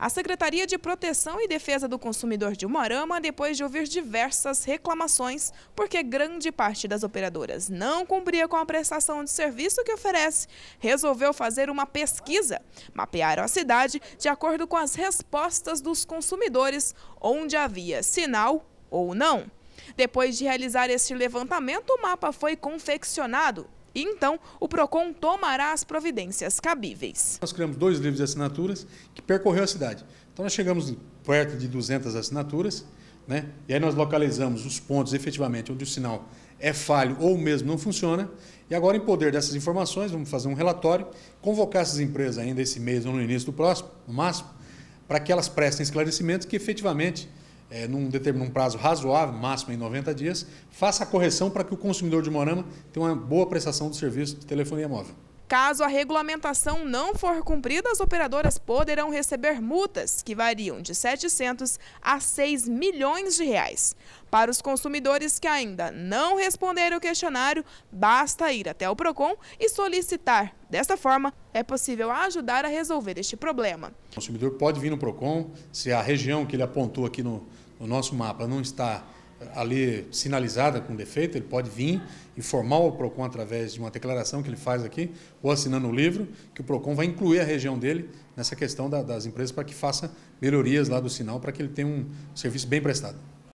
A Secretaria de Proteção e Defesa do Consumidor de Umarama, depois de ouvir diversas reclamações, porque grande parte das operadoras não cumpria com a prestação de serviço que oferece, resolveu fazer uma pesquisa. Mapearam a cidade de acordo com as respostas dos consumidores, onde havia sinal ou não. Depois de realizar este levantamento, o mapa foi confeccionado e então o PROCON tomará as providências cabíveis. Nós criamos dois livros de assinaturas que percorreu a cidade. Então nós chegamos perto de 200 assinaturas, né? e aí nós localizamos os pontos efetivamente onde o sinal é falho ou mesmo não funciona. E agora, em poder dessas informações, vamos fazer um relatório, convocar essas empresas ainda esse mês ou no início do próximo, no máximo, para que elas prestem esclarecimentos que efetivamente é, num, determinado prazo razoável, máximo em 90 dias, faça a correção para que o consumidor de Morama tenha uma boa prestação do serviço de telefonia móvel. Caso a regulamentação não for cumprida, as operadoras poderão receber multas que variam de 700 a 6 milhões de reais. Para os consumidores que ainda não responderam o questionário, basta ir até o Procon e solicitar. Desta forma, é possível ajudar a resolver este problema. O consumidor pode vir no Procon, se a região que ele apontou aqui no, no nosso mapa não está ali sinalizada com defeito, ele pode vir informar o PROCON através de uma declaração que ele faz aqui, ou assinando o livro, que o PROCON vai incluir a região dele nessa questão da, das empresas para que faça melhorias lá do sinal, para que ele tenha um serviço bem prestado.